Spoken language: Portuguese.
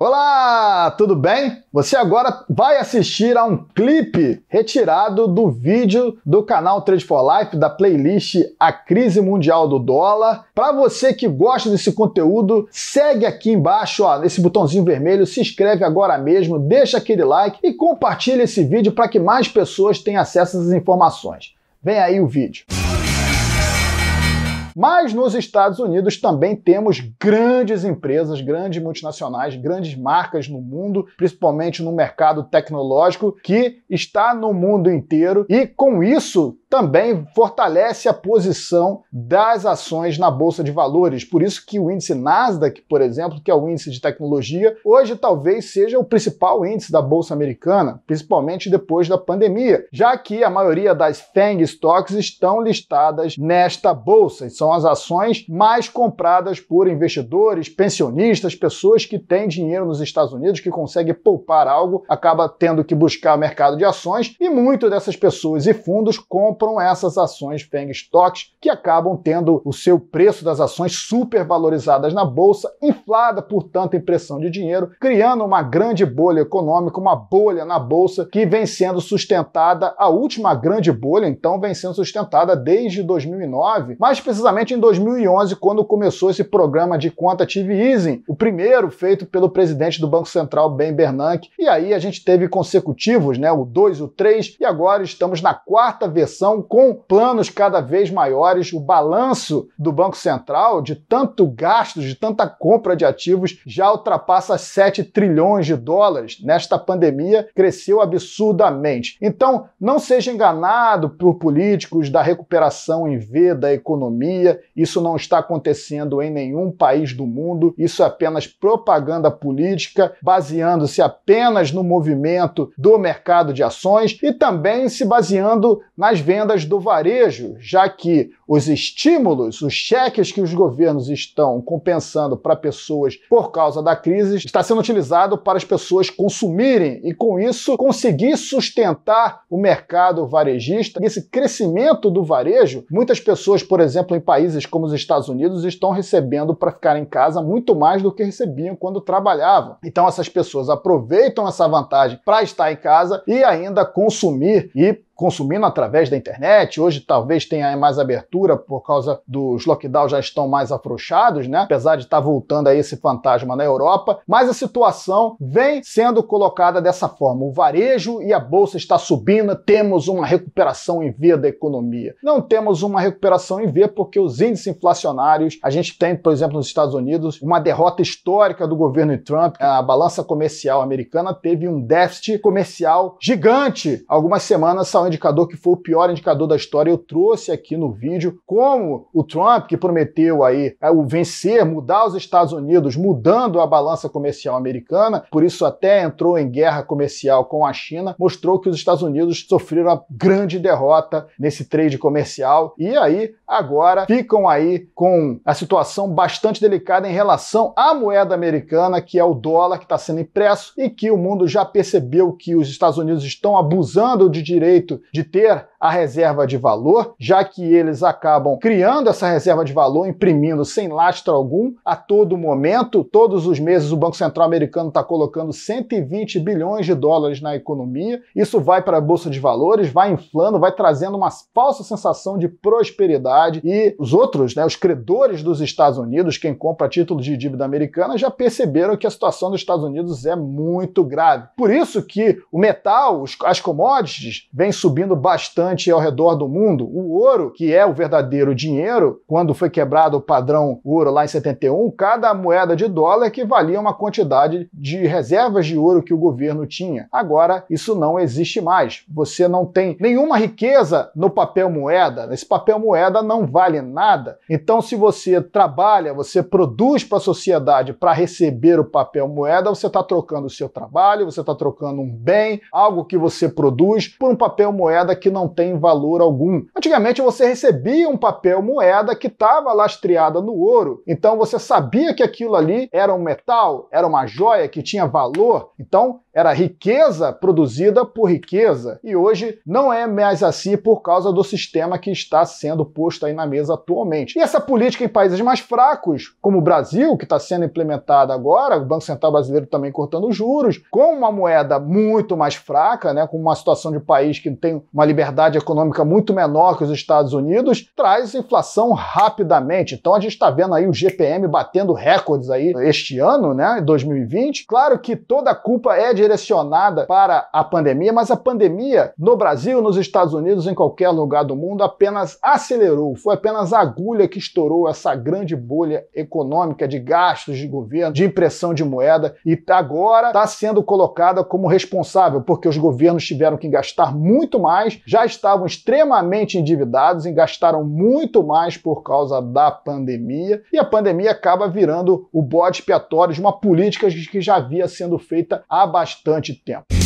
Olá, tudo bem? Você agora vai assistir a um clipe retirado do vídeo do canal Trade for Life da playlist A Crise Mundial do Dólar. Para você que gosta desse conteúdo, segue aqui embaixo, ó, nesse botãozinho vermelho, se inscreve agora mesmo, deixa aquele like e compartilha esse vídeo para que mais pessoas tenham acesso às informações. Vem aí o vídeo. Mas nos Estados Unidos também temos grandes empresas, grandes multinacionais, grandes marcas no mundo, principalmente no mercado tecnológico, que está no mundo inteiro e com isso também fortalece a posição das ações na bolsa de valores. Por isso que o índice Nasdaq, por exemplo, que é o índice de tecnologia, hoje talvez seja o principal índice da bolsa americana, principalmente depois da pandemia, já que a maioria das FANG stocks estão listadas nesta bolsa. São as ações mais compradas por investidores, pensionistas, pessoas que têm dinheiro nos Estados Unidos, que conseguem poupar algo, acaba tendo que buscar mercado de ações e muito dessas pessoas e fundos compram compram essas ações FENG Stocks, que acabam tendo o seu preço das ações supervalorizadas na bolsa, inflada por tanta impressão de dinheiro, criando uma grande bolha econômica, uma bolha na bolsa que vem sendo sustentada, a última grande bolha, então, vem sendo sustentada desde 2009, mais precisamente em 2011, quando começou esse programa de quantitative easing, o primeiro feito pelo presidente do Banco Central, Ben Bernanke, e aí a gente teve consecutivos, né, o 2 e o 3, e agora estamos na quarta versão inflação, com planos cada vez maiores, o balanço do Banco Central de tanto gasto, de tanta compra de ativos, já ultrapassa 7 trilhões de dólares. Nesta pandemia, cresceu absurdamente. Então, não seja enganado por políticos da recuperação em V da economia. Isso não está acontecendo em nenhum país do mundo. Isso é apenas propaganda política, baseando-se apenas no movimento do mercado de ações e também se baseando nas vendas vendas do varejo, já que os estímulos, os cheques que os governos estão compensando para pessoas por causa da crise, está sendo utilizado para as pessoas consumirem e, com isso, conseguir sustentar o mercado varejista. e Esse crescimento do varejo, muitas pessoas, por exemplo, em países como os Estados Unidos, estão recebendo para ficar em casa muito mais do que recebiam quando trabalhavam. Então, essas pessoas aproveitam essa vantagem para estar em casa e ainda consumir e consumindo através da internet. Hoje talvez tenha mais abertura por causa dos lockdowns já estão mais afrouxados, né? Apesar de estar voltando a esse fantasma na Europa, mas a situação vem sendo colocada dessa forma. O varejo e a bolsa está subindo, temos uma recuperação em V da economia. Não temos uma recuperação em V porque os índices inflacionários, a gente tem, por exemplo, nos Estados Unidos, uma derrota histórica do governo Trump. A balança comercial americana teve um déficit comercial gigante. Algumas semanas indicador que foi o pior indicador da história. Eu trouxe aqui no vídeo como o Trump, que prometeu aí é, o vencer, mudar os Estados Unidos, mudando a balança comercial americana, por isso até entrou em guerra comercial com a China, mostrou que os Estados Unidos sofreram a grande derrota nesse trade comercial. E aí, agora, ficam aí com a situação bastante delicada em relação à moeda americana, que é o dólar que está sendo impresso e que o mundo já percebeu que os Estados Unidos estão abusando de direito de ter a reserva de valor, já que eles acabam criando essa reserva de valor, imprimindo sem lastro algum a todo momento. Todos os meses o Banco Central americano está colocando 120 bilhões de dólares na economia. Isso vai para a bolsa de valores, vai inflando, vai trazendo uma falsa sensação de prosperidade e os outros, né, os credores dos Estados Unidos, quem compra títulos de dívida americana, já perceberam que a situação dos Estados Unidos é muito grave. Por isso que o metal, as commodities, vem subindo subindo bastante ao redor do mundo. O ouro, que é o verdadeiro dinheiro, quando foi quebrado o padrão ouro lá em 71, cada moeda de dólar equivalia a uma quantidade de reservas de ouro que o governo tinha. Agora, isso não existe mais. Você não tem nenhuma riqueza no papel moeda. Esse papel moeda não vale nada. Então, se você trabalha, você produz para a sociedade para receber o papel moeda, você está trocando o seu trabalho, você está trocando um bem, algo que você produz, por um papel moeda que não tem valor algum. Antigamente você recebia um papel moeda que estava lastreada no ouro, então você sabia que aquilo ali era um metal, era uma joia que tinha valor, então era riqueza produzida por riqueza. E hoje não é mais assim por causa do sistema que está sendo posto aí na mesa atualmente. E essa política em países mais fracos, como o Brasil, que está sendo implementada agora, o Banco Central Brasileiro também cortando juros, com uma moeda muito mais fraca, né, com uma situação de país que tem uma liberdade econômica muito menor que os Estados Unidos, traz inflação rapidamente. Então a gente está vendo aí o GPM batendo recordes aí este ano, né, 2020. Claro que toda a culpa é de direcionada para a pandemia, mas a pandemia no Brasil, nos Estados Unidos, em qualquer lugar do mundo, apenas acelerou. Foi apenas a agulha que estourou essa grande bolha econômica de gastos de governo, de impressão de moeda, e agora está sendo colocada como responsável, porque os governos tiveram que gastar muito mais, já estavam extremamente endividados e gastaram muito mais por causa da pandemia, e a pandemia acaba virando o bode expiatório de uma política que já havia sendo feita há bastante bastante tempo.